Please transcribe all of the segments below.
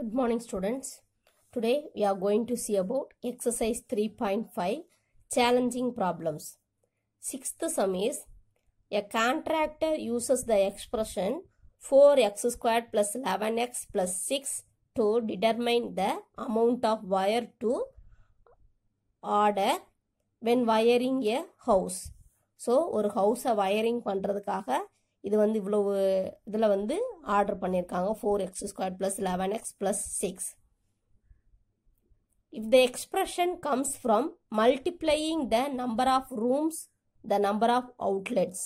Good morning students. Today we are going to see about exercise 3.5 challenging problems. Sixth sum is a contractor uses the expression 4x squared plus 11x plus 6 to determine the amount of wire to order when wiring a house. So ஒரு ஹவுஸை wiring பண்ணுறதுக்காக இது வந்து இவ்வளோ இதில் வந்து order பண்ணியிருக்காங்க four X square plus eleven X plus six if the expression comes from multiplying the number of rooms the number of outlets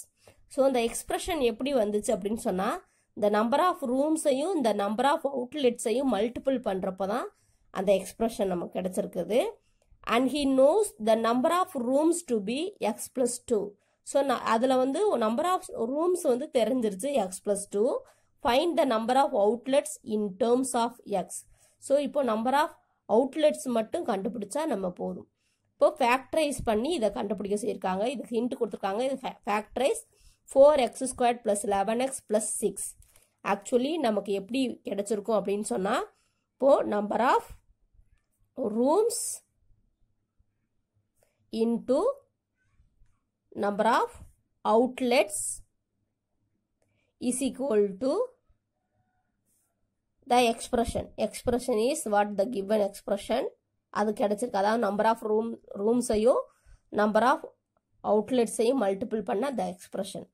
so இந்த எக்ஸ்பிரஷன் எப்படி வந்துச்சு அப்படின்னு சொன்னால் இந்த நம்பர் ஆஃப் ரூம்ஸையும் இந்த நம்பர் ஆஃப் அவுட்லெட்ஸையும் மல்டிபிள் பண்ணுறப்ப தான் அந்த எக்ஸ்ப்ரெஷன் நமக்கு கிடச்சிருக்குது and he knows the number of rooms to be X plus two so நான் அதில் வந்து நம்பர் ஆஃப் ரூம்ஸ் வந்து தெரிஞ்சிருச்சு X plus two find the number of outlets in terms of X so இப்போ நம்பர் ஆஃப் அவுட்லெட்ஸ் மட்டும் கண்டுபிடிச்சா நம்ம போதும் இப்போ ஃபேக்டரைஸ் பண்ணி இதை கண்டுபிடிக்க செய்யிருக்காங்க இதுக்கு ஹிண்ட் கொடுத்துருக்காங்க இது factorise four X square plus eleven X plus six actually நமக்கு எப்படி கிடச்சிருக்கும் அப்படின்னு சொன்னால் இப்போது number of rooms into number of outlets is equal to the expression. Expression is what the given expression. அது கிடைச்சிருக்கு அதாவது நம்பர் ஆஃப் ரூம் ரூம்ஸையும் நம்பர் ஆஃப் அவுட்லெட்ஸையும் மல்டிபிள் பண்ண the expression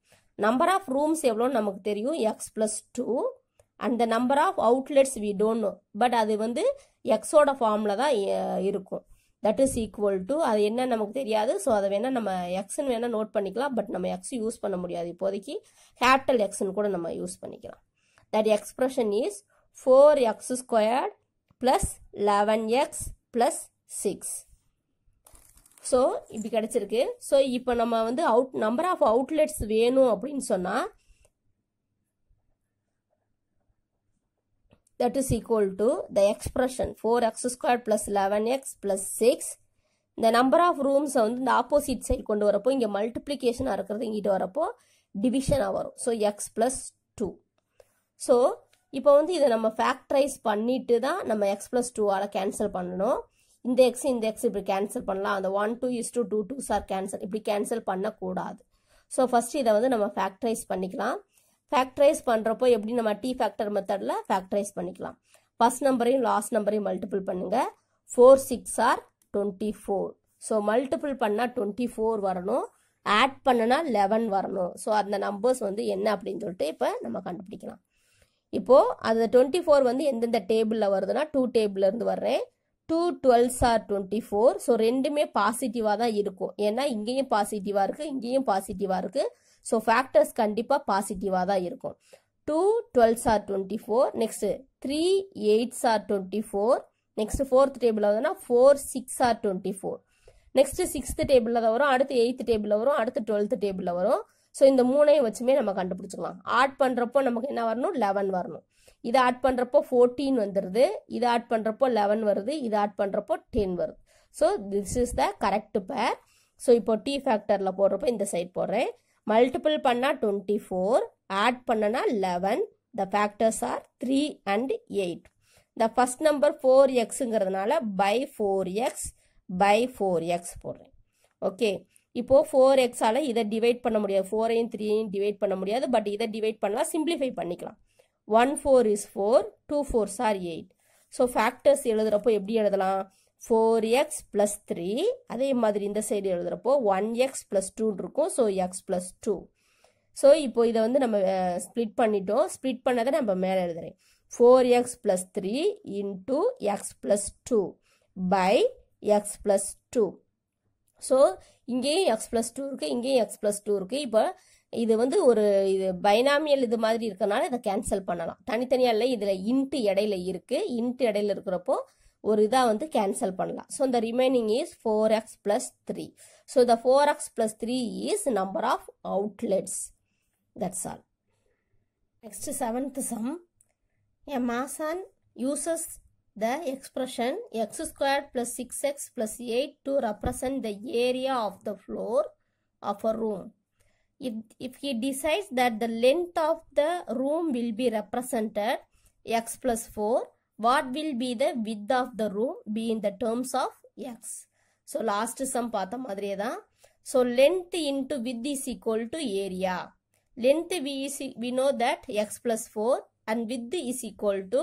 number of rooms எவ்வளோன்னு நமக்கு தெரியும் X plus two and the number of outlets we don't know but அது வந்து எக்ஸோட ஃபார்மில் தான் இருக்கும் தட் இஸ் ஈக்குவல் டு அது என்ன நமக்கு தெரியாது ஸோ அதை வேணால் நம்ம எக்ஸ்ன்னு வேணால் நோட் பண்ணிக்கலாம் பட் நம்ம எக்ஸ் யூஸ் பண்ண முடியாது இப்போதைக்கு கேபிட்டல் எக்ஸ்ன்னு கூட நம்ம யூஸ் பண்ணிக்கலாம் that expression is four x squared plus eleven X plus six so இப்படி கிடச்சிருக்கு ஸோ இப்போ நம்ம வந்து அவுட் நம்பர் ஆஃப் அவுட்லெட்ஸ் வேணும் அப்படின்னு சொன்னால் that is equal to the expression 4x squared plus 11x plus 6 இந்த நம்பர் ஆஃப் ரூம்ஸை வந்து இந்த ஆப்போசிட் சைடு கொண்டு வரப்போ இங்கே மல்டிப்ளிகேஷனாக இருக்கிறது இங்கிட்ட வரப்போ டிவிஷனாக வரும் so x plus two so இப்போ வந்து இதை நம்ம ஃபேக்டரைஸ் பண்ணிட்டு தான் நம்ம எக்ஸ் ப்ளஸ் டூவால் கேன்சல் பண்ணணும் இந்த எக்ஸ் இந்த எக்ஸ் இப்படி கேன்சல் பண்ணலாம் அந்த one two is two two two are cancel இப்படி கேன்சல் பண்ணக்கூடாது ஸோ ஃபஸ்ட் இதை வந்து நம்ம ஃபேக்டரைஸ் பண்ணிக்கலாம் ஃபேக்டரைஸ் பண்ணுறப்போ எப்படி நம்ம டி ஃபேக்டர் மெத்தடில் ஃபேக்டரைஸ் பண்ணிக்கலாம் ஃபஸ்ட் நம்பரையும் லாஸ்ட் நம்பரையும் மல்டிபிள் பண்ணுங்கள் four six are twenty four so multiple பண்ணால் டுவெண்ட்டி ஃபோர் வரணும் ஆட் பண்ணனா லெவன் வரணும் ஸோ அந்த நம்பர்ஸ் வந்து என்ன அப்படின்னு சொல்லிட்டு இப்போ நம்ம கண்டுபிடிக்கலாம் இப்போது அந்த டுவெண்ட்டி ஃபோர் வந்து எந்தெந்த டேபிளில் வருதுன்னா டூ டேபிள்லேருந்து வர்றேன் two twelves are twenty four so ரெண்டுமே பாசிட்டிவாக தான் இருக்கும் ஏன்னா இங்கேயும் பாசிட்டிவாக இருக்குது இங்கேயும் பாசிட்டிவாக இருக்குது ஸோ ஃபேக்டர்ஸ் கண்டிப்பாக பாசிட்டிவாக தான் இருக்கும் two twelves are twenty four next three eights are twenty four next fourth டேபிளில் வந்தோன்னா four six are twenty four next sixth டேபிளில் தான் வரும் அடுத்து எயித்து டேபிளில் வரும் அடுத்து டுவெல்த் டேபிளில் வரும் ஸோ இந்த மூணையும் வச்சுமே நம்ம கண்டுபிடிச்சிக்கலாம் ஆட் பண்ணுறப்போ நமக்கு என்ன வரணும் லெவன் வரணும் இதை ஆட் பண்ணுறப்போ ஃபோர்டீன் வந்துடுது இதை ஆட் பண்ணுறப்போ லெவன் வருது இதை ஆட் பண்ணுறப்போ டென் வருது so this is the correct pair so இப்போ டி ஃபேக்டரில் போடுறப்போ இந்த சைட் போடுறேன் மல்டிபிள் பண்ணால் டுவெண்ட்டி ஃபோர் ஆட் பண்ணனா eleven the factors are three and eight the first number four எக்ஸுங்கிறதுனால by four x by four x போடுறேன் ஓகே இப்போது ஃபோர் எக்ஸால் இதை டிவைட் பண்ண முடியாது ஃபோரையும் த்ரீயையும் டிவைட் பண்ண முடியாது பட் இதை டிவைட் பண்ணலாம் சிம்பிளிஃபை பண்ணிக்கலாம் one four is four two four are eight so factors எழுதுகிறப்போ எப்படி எழுதலாம் ஃபோர் எக்ஸ் ப்ளஸ் த்ரீ அதே மாதிரி இந்த சைடு எழுதுகிறப்போ ஒன் எக்ஸ் ப்ளஸ் டூன்னு இருக்கும் so x plus two so இப்போ இதை வந்து நம்ம ஸ்ப்ளிட் பண்ணிட்டோம் ஸ்ப்ளிட் பண்ணதை நம்ம மேலே எழுதுகிறேன் four x plus three into x plus two by x plus two so இங்கேயும் எக்ஸ் ப்ளஸ் டூ இருக்குது இங்கேயும் எக்ஸ் ப்ளஸ் டூ இருக்குது இப்போ இது வந்து ஒரு இது பைனாமியல் இது மாதிரி இருக்கனால இதை கேன்சல் பண்ணலாம் தனித்தனியாக இல்லை இதில் இன்ட்டு இடையில இருக்குது இன்ட்டு இடையில இருக்கிறப்போ ஒரு இதாக வந்து கேன்சல் பண்ணலாம் ஸோ இந்த remaining is four x plus three so the four x plus three is number of outlets that's all next seventh sum N Mason uses the expression x square plus six x plus eight to represent the area of the floor of a room if, if he decides that the length of the room will be represented x plus 4 what will be the width of the room be in the terms of x so last sum பார்த்த மாதிரியே தான் so length into width is equal to area length we is we know that x plus 4 and width is equal to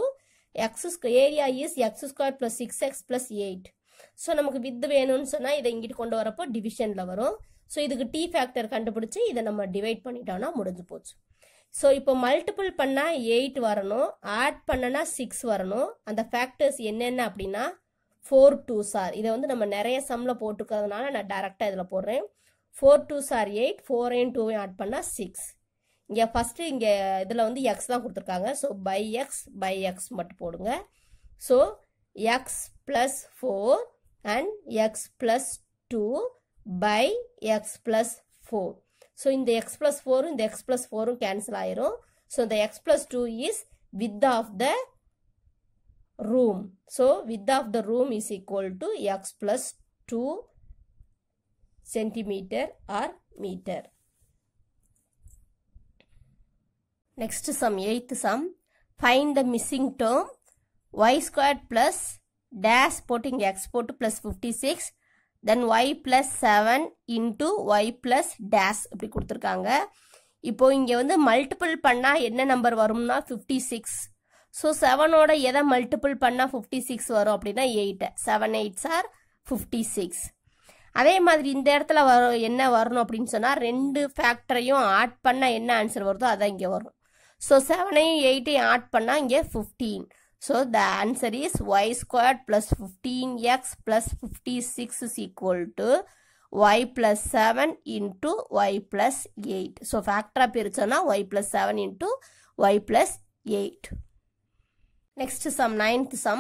x square area is x square plus 6x plus 8 so நமக்கு width வேணும்னு சொன்னா இதை இங்கிட்டு கொண்டு வரப்போ டிவிஷன்ல வரும் so இதுக்கு D factor கண்டுபிடிச்சி இதை நம்ம டிவைட் பண்ணிட்டோம்னா முடிஞ்சு போச்சு ஸோ இப்போ மல்டிபிள் பண்ணால் எயிட் வரணும் ஆட் பண்ணனா சிக்ஸ் வரணும் அந்த ஃபேக்டர்ஸ் என்னென்ன அப்படின்னா ஃபோர் டூ சார் இதை வந்து நம்ம நிறைய சம்மில் போட்டுக்கிறதுனால நான் டேரெக்டாக இதில் போடுறேன் four two are eight four and டூவையும் ஆட் பண்ணால் சிக்ஸ் இங்கே ஃபஸ்ட்டு இங்கே இதில் வந்து எக்ஸ் தான் கொடுத்துருக்காங்க so by x by x மட்டும் போடுங்க so x plus four and x plus two by x plus 4. So, in the x plus 4 in the x plus 4 cancel row. So, the x plus 2 is width of the room. So, width of the room is equal to x plus 2 centimeter or meter. Next sum, 8th sum. Find the missing term y squared plus dash putting x put plus 56 then y plus seven into y plus days இப்படி கொடுத்துருக்காங்க இப்போ இங்கே வந்து multiple பண்ணால் என்ன number வரும்னா fifty six so செவனோட எதை multiple பண்ணால் ஃபிஃப்டி சிக்ஸ் வரும் அப்படின்னா எயிட்டை seven eights are fifty six அதே மாதிரி இந்த இடத்துல வரும் என்ன வரணும் அப்படின்னு சொன்னால் ரெண்டு ஃபேக்டரையும் ஆட் பண்ணால் என்ன ஆன்சர் வருதோ அதான் இங்கே வரும் ஸோ செவனையும் எயிட்டையும் ஆட் பண்ணால் இங்கே fifteen So the answer is y squared plus 15x plus 56 is equal to y plus 7 into y plus 8. So factor பிரிச்சனா y plus 7 into y plus 8. Next sum, ninth sum.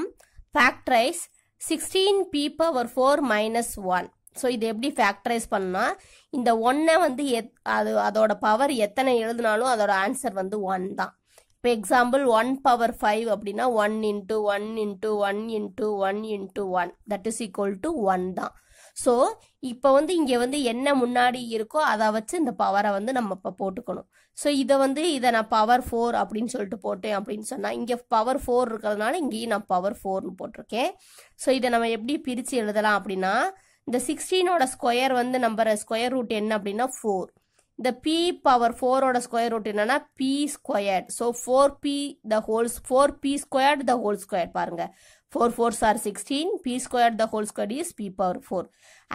Factorize 16p power 4 minus 1. So இது எப்படி factorise பண்ணால் இந்த ஒன்றை வந்து எத் அது அதோட பவர் எத்தனை எழுதினாலும் அதோட ஆன்சர் வந்து ஒன் தான் இப்போ எக்ஸாம்பிள் ஒன் பவர் ஃபைவ் அப்படின்னா one into one into one into one into one that is equal to one தான் ஸோ இப்போ வந்து இங்கே வந்து என்ன முன்னாடி இருக்கோ அதை வச்சு இந்த பவரை வந்து நம்ம இப்போ போட்டுக்கணும் ஸோ இதை வந்து இதை நான் பவர் ஃபோர் அப்படின்னு சொல்லிட்டு போட்டேன் அப்படின்னு சொன்னால் இங்கே பவர் ஃபோர் இருக்கிறதுனால இங்கேயும் நான் பவர் ஃபோர்னு போட்டிருக்கேன் ஸோ இதை நம்ம எப்படி பிரித்து எழுதலாம் அப்படின்னா இந்த சிக்ஸ்டீனோட ஸ்கொயர் வந்து நம்ம ஸ்கொயர் ரூட் என்ன அப்படின்னா ஃபோர் இந்த பி பவர் ஃபோரோட ஸ்கொயர் ரூட் என்னன்னா b squared so four b the wholes four b squared the whole square பாருங்க four fours are sixteen b squared the whole square is b power four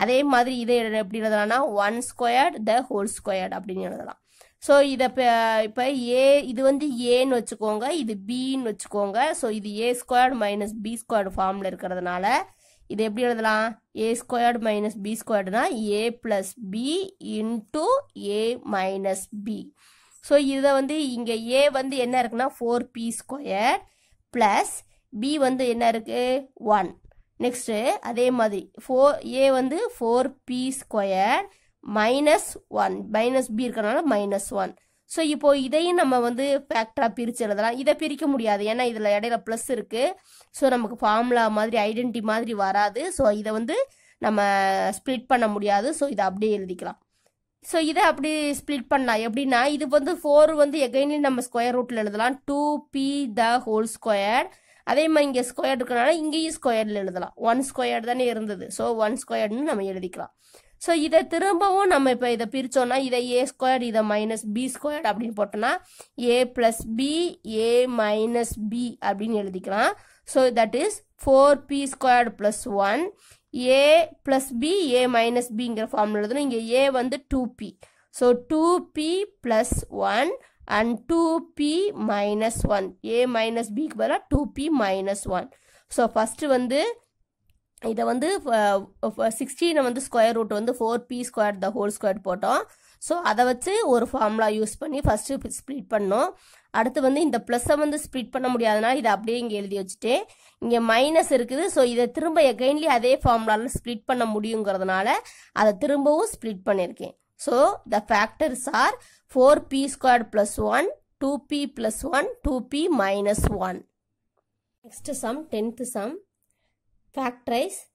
அதே மாதிரி இதை எப்படி எழுதலாம்னா one squared the whole squared அப்படின்னு எழுதலாம் so இதை இப்போ ஏ இது வந்து ஏன்னு வச்சுக்கோங்க இது பின்னு வச்சுக்கோங்க ஸோ இது a squared minus b squared ஃபார்மில் இருக்கிறதுனால இது எப்படி எழுதலாம் ஏ ஸ்கொயர்டு மைனஸ் பி ஸ்கொயர்டுனா a plus b into a minus b so இதை வந்து இங்கே ஏ வந்து என்ன இருக்குன்னா four b square plus b வந்து என்ன இருக்குது ஒன் நெக்ஸ்ட்டு அதே மாதிரி ஃபோர் ஏ வந்து four b square minus one minus b இருக்கிறனால மைனஸ் ஒன் ஸோ இப்போ இதையும் நம்ம வந்து ஃபேக்டராக பிரித்து எழுதலாம் இதை பிரிக்க முடியாது ஏன்னா இதில் இடையில ப்ளஸ் இருக்குது ஸோ நமக்கு ஃபார்முலா மாதிரி ஐடென்டி மாதிரி வராது ஸோ இதை வந்து நம்ம ஸ்ப்ளிட் பண்ண முடியாது ஸோ இதை அப்படியே எழுதிக்கலாம் ஸோ இதை அப்படி ஸ்ப்ளிட் பண்ணலாம் எப்படின்னா இது வந்து ஃபோர் வந்து எகைன்லி நம்ம ஸ்கொயர் ரூட்டில் எழுதலாம் two b the whole square அதே மாதிரி இங்கே ஸ்கொயர் இருக்கிறனால இங்கேயும் ஸ்கொயரில் எழுதலாம் ஒன் ஸ்கொயர் தானே இருந்தது ஸோ ஒன் ஸ்கொயர்னு நம்ம எழுதிக்கலாம் ஸோ இதை திரும்பவும் நம்ம இப்போ இதை பிரித்தோம்னா இதை ஏ ஸ்கொயர் இதை மைனஸ் பி ஸ்கொயர்ட் அப்படின்னு போட்டோம்னா a plus b a minus b அப்படின்னு எழுதிக்கலாம் so that is four b square plus one a plus b a minus பிங்கிற ஃபார்மில் எழுதணும் இங்கே ஏ வந்து two b so two b plus one and two b minus one a minus பிக்கு பதிலாக two b minus one so first வந்து இதை வந்து சிக்ஸ்டீனை வந்து ஸ்கொயர் ரூட் வந்து four b square the whole square போட்டோம் ஸோ அதை வச்சு ஒரு ஃபார்முலா யூஸ் பண்ணி ஃபஸ்ட்டு ஸ்ப்ளிட் பண்ணோம் அடுத்து வந்து இந்த ப்ளஸ்ஸை வந்து ஸ்ப்ளிட் பண்ண முடியாதனால இதை அப்படியே இங்கே எழுதி வச்சுட்டு இங்கே மைனஸ் இருக்குது ஸோ இதை திரும்ப எகைன்லி அதே ஃபார்முலாவில் ஸ்ப்ளிட் பண்ண முடியுங்கிறதுனால அதை திரும்பவும் ஸ்ப்ளிட் பண்ணியிருக்கேன் so the factors are four b square plus one two b plus one two b minus one next sum tenth sum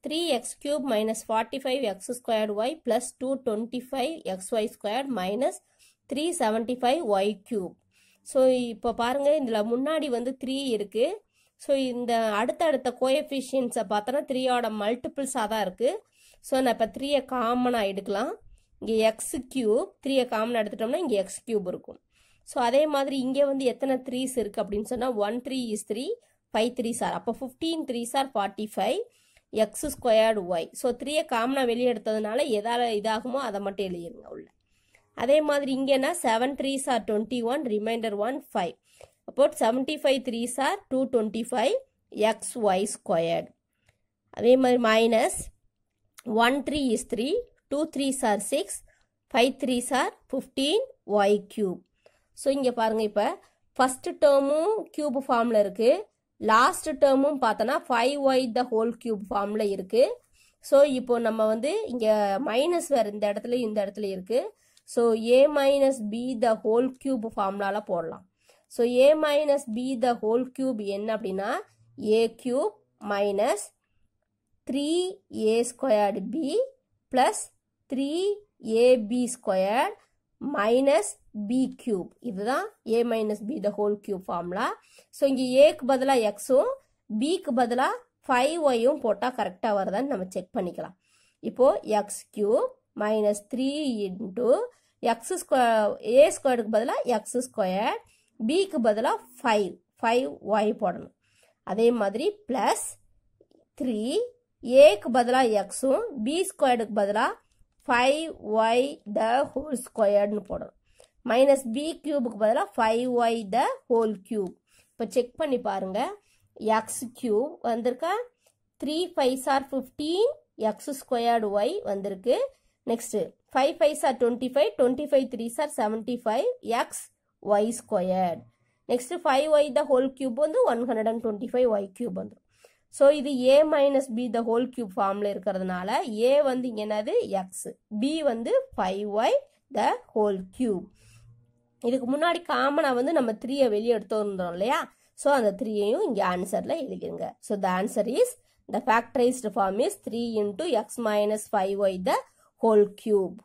three x minus forty five squared y plus two cube five x y square minus three seventy five y cube. So இப்போ பாருங்கள் இதில் முன்னாடி வந்து three இருக்குது so இந்த அடுத்தடுத்த கோஎஃபிஷியன்ஸை பார்த்தோன்னா த்ரீயோட மல்டிபிள்ஸாக தான் இருக்குது ஸோ நான் இப்போ த்ரீயை காமனாக எடுக்கலாம் இங்கே எக்ஸ் கியூப் த்ரீயை காமனாக எடுத்துட்டோம்னா இங்கே எக்ஸ் கியூப் இருக்கும் ஸோ அதே மாதிரி இங்கே வந்து எத்தனை த்ரீஸ் இருக்குது அப்படின்னு சொன்னால் one three is three five three are அப்போ fifteen three are forty five x squared y so த்ரீயை காமனாக வெளியே எடுத்ததுனால எதால் இதாகுமோ அதை மட்டும் எழுதிருங்க உள்ள அதே மாதிரி இங்கேனா seven threes are twenty one remainder one five அப்போ seventy five threes are two twenty five x y squared அதே மாதிரி minus one three is three two threes are six five threes are fifteen y cube so இங்கே பாருங்கள் இப்போ first டேர்மும் cube ஃபார்மில் இருக்குது last டேர்மும் பார்த்தோன்னா five y the whole cube ஃபார்மில் இருக்குது ஸோ இப்போ நம்ம வந்து இங்கே மைனஸ் வேறு இந்த இடத்துல இந்த இடத்துல இருக்குது so a minus b the whole cube ஃபார்ம்லால போடலாம் so a minus b the whole cube என்ன அப்படின்னா a cube minus three a squared b plus three ab square minus b cube இதுதான் a minus b the whole cube formula so இங்கே ஏக்கு பதிலாக எக்ஸும் பிக்கு பதிலாக ஃபைவ் ஒயும் போட்டால் கரெக்டாக வருதான்னு நம்ம செக் பண்ணிக்கலாம் இப்போது x cube minus three into x square a ஸ்கொயர்டுக்கு பதிலாக எக்ஸ் ஸ்கொயர் பிக்கு பதிலாக ஃபைவ் ஃபைவ் ஒய் போடணும் அதே மாதிரி ப்ளஸ் த்ரீ ஏக்கு பதிலாக எக்ஸும் பி ஸ்கொயர்டுக்கு பதிலாக ஃபைவ் ஒய் த ஹோல் ஸ்கொயர்னு போடணும் மைனஸ் பி கியூபுக்கு பதிலாக five y the whole cube இப்போ செக் பண்ணி பாருங்க எக்ஸ் கியூப் வந்திருக்கா three five are fifteen x squared y வந்திருக்கு next five five are twenty five twenty five three are seventy five x y squared next five y the whole cube வந்து one hundred and twenty five y cube வந்துடும் so இது a minus b the whole cube ஃபார்மில் இருக்கிறதுனால a வந்து என்னது x b வந்து five y the whole cube இதுக்கு முன்னாடி காமனாக வந்து நம்ம த்ரீயை வெளியே எடுத்துருந்தோம் இல்லையா ஸோ அந்த த்ரீயையும் இங்கே ஆன்சரில் எழுதிடுங்க so the answer is the factorized form is three into x minus five y the whole cube